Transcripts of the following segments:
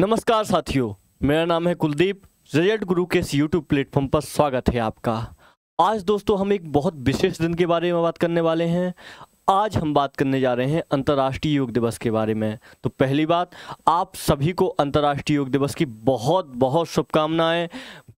नमस्कार साथियों मेरा नाम है कुलदीप रिजल्ट गुरु के इस यूट्यूब प्लेटफॉर्म पर स्वागत है आपका आज दोस्तों हम एक बहुत विशेष दिन के बारे में बात करने वाले हैं आज हम बात करने जा रहे हैं अंतर्राष्ट्रीय योग दिवस के बारे में तो पहली बात आप सभी को अंतर्राष्ट्रीय योग दिवस की बहुत बहुत शुभकामनाएं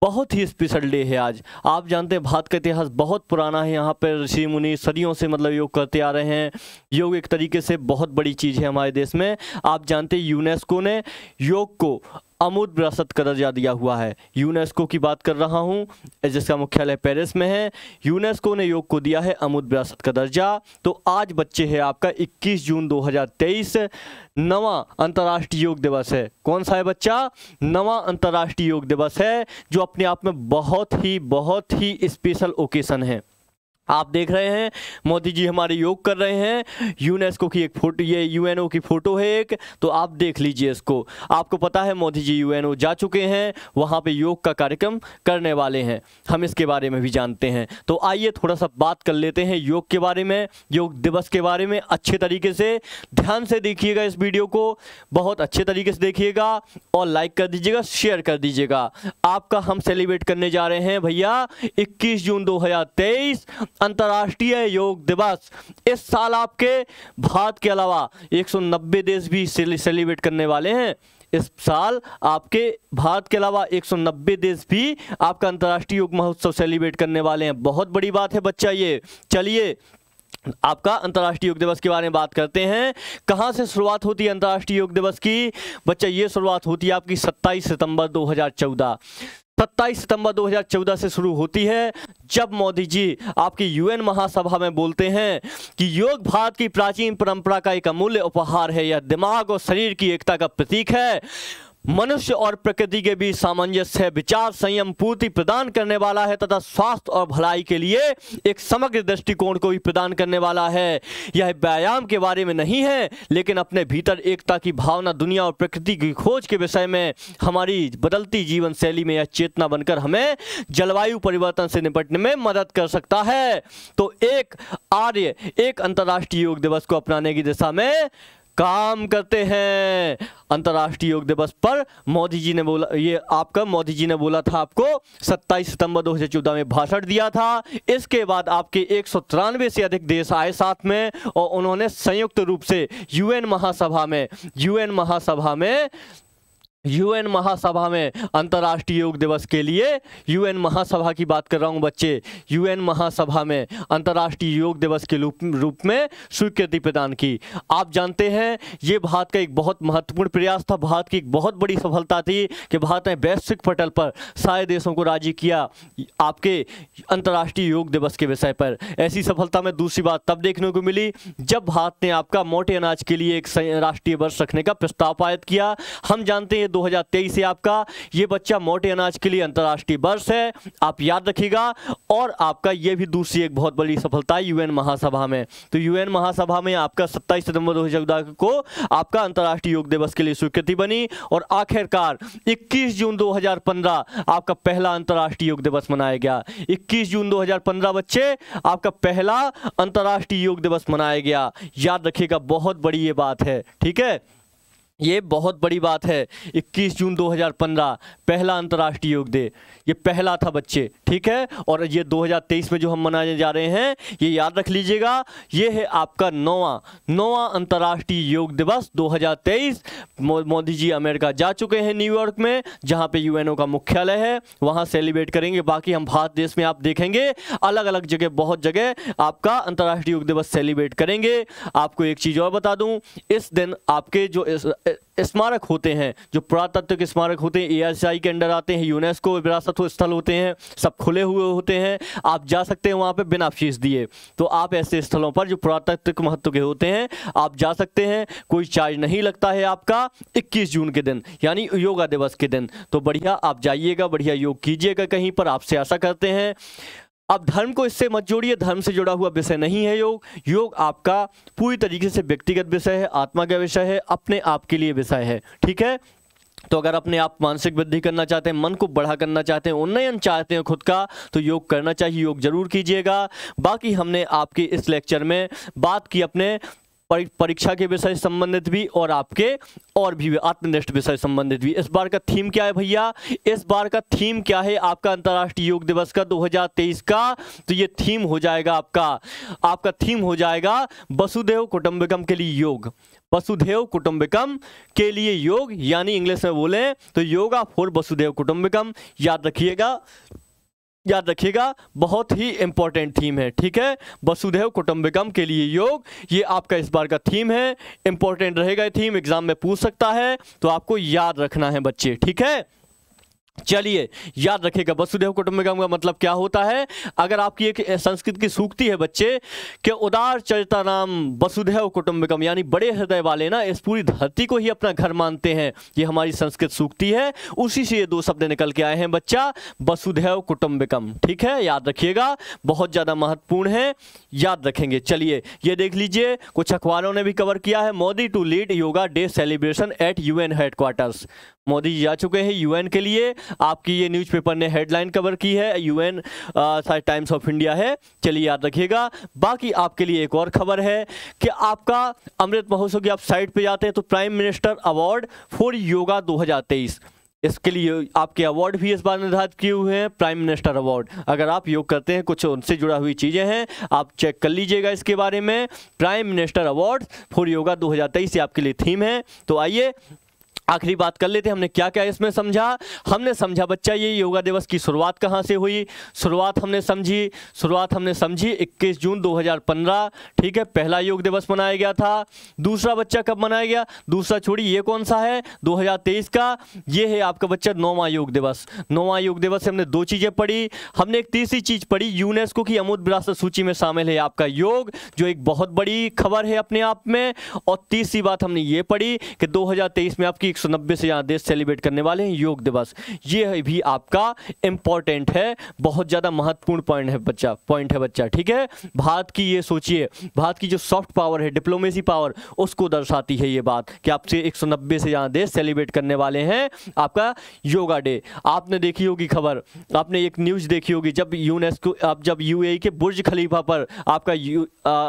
बहुत ही स्पेशल डे है आज आप जानते हैं भारत का इतिहास बहुत पुराना है यहाँ पर ऋषि मुनि सदियों से मतलब योग करते आ रहे हैं योग एक तरीके से बहुत बड़ी चीज़ है हमारे देश में आप जानते हैं यूनेस्को ने योग को आमोद विरासत का दर्जा दिया हुआ है यूनेस्को की बात कर रहा हूँ जिसका मुख्यालय पेरिस में है यूनेस्को ने योग को दिया है आमोद विरासत का दर्जा तो आज बच्चे है आपका 21 जून 2023 नवा अंतर्राष्ट्रीय योग दिवस है कौन सा है बच्चा नवा अंतर्राष्ट्रीय योग दिवस है जो अपने आप में बहुत ही बहुत ही स्पेशल ओकेशन है आप देख रहे हैं मोदी जी हमारे योग कर रहे हैं यूनेस्को की एक फोटो ये यूएनओ की फोटो है एक तो आप देख लीजिए इसको आपको पता है मोदी जी यूएनओ जा चुके हैं वहाँ पे योग का कार्यक्रम करने वाले हैं हम इसके बारे में भी जानते हैं तो आइए थोड़ा सा बात कर लेते हैं योग के बारे में योग दिवस के बारे में अच्छे तरीके से ध्यान से देखिएगा इस वीडियो को बहुत अच्छे तरीके से देखिएगा और लाइक कर दीजिएगा शेयर कर दीजिएगा आपका हम सेलिब्रेट करने जा रहे हैं भैया इक्कीस जून दो अंतर्राष्ट्रीय योग दिवस इस साल आपके भारत के अलावा 190 देश भी सेलिब्रेट करने वाले हैं इस साल आपके भारत के अलावा 190 देश भी आपका अंतर्राष्ट्रीय योग महोत्सव सेलिब्रेट करने वाले हैं बहुत बड़ी बात है बच्चा ये चलिए आपका अंतर्राष्ट्रीय योग दिवस के बारे में बात करते हैं कहाँ से शुरुआत होती है अंतर्राष्ट्रीय योग दिवस की बच्चा ये शुरुआत होती है आपकी 27 सितंबर 2014 सत्ताईस सितंबर 2014 से शुरू होती है जब मोदी जी आपकी यूएन महासभा में बोलते हैं कि योग भारत की प्राचीन परंपरा का एक अमूल्य उपहार है यह दिमाग और शरीर की एकता का प्रतीक है मनुष्य और प्रकृति के बीच सामंजस्य विचार संयम पूर्ति प्रदान करने वाला है तथा स्वास्थ्य और भलाई के लिए एक समग्र दृष्टिकोण को भी प्रदान करने वाला है यह व्यायाम के बारे में नहीं है लेकिन अपने भीतर एकता की भावना दुनिया और प्रकृति की खोज के विषय में हमारी बदलती जीवन शैली में यह चेतना बनकर हमें जलवायु परिवर्तन से निपटने में मदद कर सकता है तो एक आर्य एक अंतर्राष्ट्रीय योग दिवस को अपनाने की दिशा में काम करते हैं अंतर्राष्ट्रीय योग दिवस पर मोदी जी ने बोला ये आपका मोदी जी ने बोला था आपको 27 सितंबर 2014 में भाषण दिया था इसके बाद आपके एक से अधिक देश आए साथ में और उन्होंने संयुक्त रूप से यूएन महासभा में यूएन महासभा में यूएन महासभा में अंतर्राष्ट्रीय योग दिवस के लिए यूएन महासभा की बात कर रहा हूं बच्चे यूएन महासभा में अंतर्राष्ट्रीय योग दिवस के रूप में स्वीकृति प्रदान की आप जानते हैं ये भारत का एक बहुत महत्वपूर्ण प्रयास था भारत की एक बहुत बड़ी सफलता थी कि भारत ने वैश्विक पटल पर सारे देशों को राजी किया आपके अंतर्राष्ट्रीय योग दिवस के विषय पर ऐसी सफलता में दूसरी बात तब देखने को मिली जब भारत ने आपका मोटे अनाज के लिए एक राष्ट्रीय वर्ष रखने का प्रस्ताव पारित किया हम जानते हैं 2023 से आपका ये बच्चा मोटे अनाज के लिए अंतर्राष्ट्रीय वर्ष है आप याद रखिएगा और आपका ये भी दूसरी एक बहुत बड़ी सफलता है यूएन महासभा में तो यूएन महासभा में आपका 27 सितंबर दो को आपका अंतर्राष्ट्रीय योग दिवस के लिए स्वीकृति बनी और आखिरकार 21 जून 2015 आपका पहला अंतर्राष्ट्रीय योग दिवस मनाया गया 21 जून 2015 बच्चे आपका पहला अंतर्राष्ट्रीय योग दिवस मनाया गया याद रखिएगा बहुत बड़ी ये बात है ठीक है ये बहुत बड़ी बात है 21 जून 2015 पहला अंतर्राष्ट्रीय योग डे ये पहला था बच्चे ठीक है और ये 2023 में जो हम मनाने जा रहे हैं ये याद रख लीजिएगा ये है आपका नौवा नौवा अंतर्राष्ट्रीय योग दिवस 2023 मोदी जी अमेरिका जा चुके हैं न्यूयॉर्क में जहाँ पे यूएनओ का मुख्यालय है वहाँ सेलिब्रेट करेंगे बाकी हम भारत देश में आप देखेंगे अलग अलग जगह बहुत जगह आपका अंतर्राष्ट्रीय योग दिवस सेलिब्रेट करेंगे आपको एक चीज़ और बता दूँ इस दिन आपके जो स्मारक होते हैं जो के स्मारक होते हैं ए के अंडर आते हैं यूनेस्को विरासत स्थल होते हैं सब खुले हुए होते हैं आप जा सकते हैं वहाँ पर बिना फीस दिए तो आप ऐसे स्थलों पर जो पुरातत्विक महत्व के होते हैं आप जा सकते हैं कोई चार्ज नहीं लगता है आपका इक्कीस जून के दिन यानी योगा दिवस के दिन तो बढ़िया आप जाइएगा बढ़िया योग कीजिएगा कहीं पर आपसे आशा करते हैं अब धर्म को इससे मत जोड़िए धर्म से जुड़ा हुआ विषय नहीं है योग योग आपका पूरी तरीके से व्यक्तिगत विषय है आत्मा का विषय है अपने आप के लिए विषय है ठीक है तो अगर अपने आप मानसिक वृद्धि करना चाहते हैं मन को बढ़ा करना चाहते हैं उन्नयन चाहते हैं खुद का तो योग करना चाहिए योग जरूर कीजिएगा बाकी हमने आपकी इस लेक्चर में बात की अपने परीक्षा के विषय संबंधित भी और आपके और भी आत्मनिष्ठ विषय संबंधित भी इस बार का थीम क्या है भैया इस बार का थीम क्या है आपका अंतर्राष्ट्रीय योग दिवस का 2023 का तो ये थीम हो जाएगा आपका आपका थीम हो जाएगा वसुदेव कुटुंबकम के लिए योग वसुधेव कुटुंबकम के लिए योग यानी इंग्लिश में बोले तो योगा फॉर वसुदेव कुटुंबकम याद रखिएगा याद रखिएगा बहुत ही इंपॉर्टेंट थीम है ठीक है वसुधैव कुटुंबिकम के लिए योग ये आपका इस बार का थीम है इंपॉर्टेंट रहेगा थीम एग्जाम में पूछ सकता है तो आपको याद रखना है बच्चे ठीक है चलिए याद रखिएगा वसुदेव कुटुंबकम का मतलब क्या होता है अगर आपकी एक संस्कृत की सूक्ति है बच्चे के उदार चरिता नाम वसुदेव कुटुंबकम यानी बड़े हृदय वाले ना इस पूरी धरती को ही अपना घर मानते हैं ये हमारी संस्कृत सूक्ति है उसी से ये दो शब्द निकल के आए हैं बच्चा वसुदेव कुटुंबकम ठीक है याद रखिएगा बहुत ज़्यादा महत्वपूर्ण है याद रखेंगे चलिए ये देख लीजिए कुछ अखबारों ने भी कवर किया है Modi to lead yoga day celebration at U headquarters Modi ji जा चुके हैं यूएन के लिए आपकी ये न्यूज़पेपर ने हेडलाइन कवर की है यूएन टाइम्स ऑफ इंडिया है चलिए याद रखिएगा बाकी आपके लिए एक और खबर है कि आपका अमृत महोत्सव की आप साइट पे जाते हैं तो prime minister award for yoga दो इसके लिए आपके अवार्ड भी इस बार निर्धारित किए हुए हैं प्राइम मिनिस्टर अवार्ड अगर आप योग करते हैं कुछ उनसे जुड़ा हुई चीज़ें हैं आप चेक कर लीजिएगा इसके बारे में prime minister award for yoga 2023 हज़ार आपके लिए थीम है तो आइए आखिरी बात कर लेते हमने क्या क्या इसमें समझा हमने समझा बच्चा ये योगा दिवस की शुरुआत कहाँ से हुई शुरुआत हमने समझी शुरुआत हमने समझी 21 जून 2015 ठीक है पहला योग दिवस मनाया गया था दूसरा बच्चा कब मनाया गया दूसरा छोड़ी ये कौन सा है 2023 का ये है आपका बच्चा नौवा योग दिवस नौवा योग दिवस से हमने दो चीज़ें पढ़ी हमने एक तीसरी चीज़ पढ़ी यूनेस्को की अमूद विरासत सूची में शामिल है आपका योग जो एक बहुत बड़ी खबर है अपने आप में और तीसरी बात हमने ये पढ़ी कि दो में आपकी 190 से यहाँ देश सेलिब्रेट करने वाले हैं योग दिवस ये भी आपका इंपॉर्टेंट है बहुत ज़्यादा महत्वपूर्ण पॉइंट है बच्चा पॉइंट है बच्चा ठीक है भारत की ये सोचिए भारत की जो सॉफ्ट पावर है डिप्लोमेसी पावर उसको दर्शाती है ये बात कि आपसे एक से यहाँ देश सेलिब्रेट करने वाले हैं आपका योगा डे आपने देखी होगी खबर आपने एक न्यूज़ देखी होगी जब यूनेस्को आप जब यू e के बुर्ज खलीफा पर आपका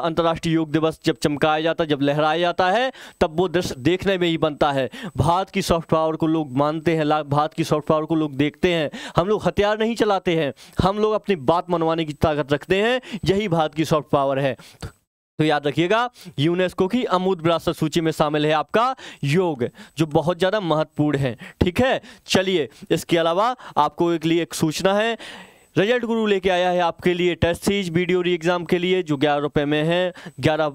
अंतर्राष्ट्रीय योग दिवस जब चमकाया जाता जब लहराया जाता है तब वो दृश्य देखने में ही बनता है भारत भारत की सॉफ्ट पावर को लोग मानते हैं भारत की सॉफ्ट पावर को लोग देखते हैं हम लोग हथियार नहीं चलाते हैं हम लोग अपनी बात मनवाने की ताकत रखते हैं यही भारत की सॉफ्ट पावर है तो याद रखिएगा यूनेस्को की अमूद विरासत सूची में शामिल है आपका योग जो बहुत ज़्यादा महत्वपूर्ण है ठीक है चलिए इसके अलावा आपको एक लिए एक सूचना है रिजल्ट गुरु लेके आया है आपके लिए test series video re exam के लिए जो ग्यारह रुपये में है ग्यारह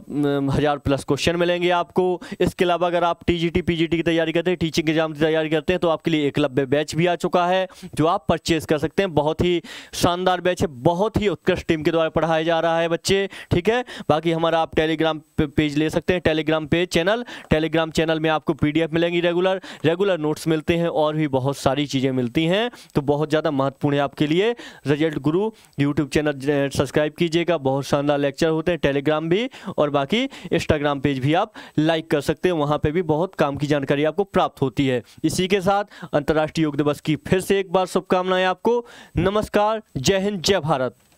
हज़ार प्लस क्वेश्चन मिलेंगे आपको इसके अलावा अगर आप टीजीटी पीजीटी की तैयारी करते हैं टीचिंग एग्जाम की तैयारी करते हैं तो आपके लिए एक लब्बे बैच भी आ चुका है जो आप परचेज़ कर सकते हैं बहुत ही शानदार बैच है बहुत ही उत्कृष्ट टीम के द्वारा पढ़ाया जा रहा है बच्चे ठीक है बाकी हमारा आप टेलीग्राम पेज ले सकते हैं Telegram page channel Telegram channel में आपको पी मिलेंगी रेगुलर रेगुलर नोट्स मिलते हैं और भी बहुत सारी चीज़ें मिलती हैं तो बहुत ज़्यादा महत्वपूर्ण है आपके लिए रिजल्ट गुरु यूट्यूब चैनल सब्सक्राइब कीजिएगा बहुत शानदार लेक्चर होते हैं टेलीग्राम भी और बाकी इंस्टाग्राम पेज भी आप लाइक कर सकते हैं वहाँ पर भी बहुत काम की जानकारी आपको प्राप्त होती है इसी के साथ अंतर्राष्ट्रीय योग दिवस की फिर से एक बार शुभकामनाएं आपको नमस्कार जय हिंद जय भारत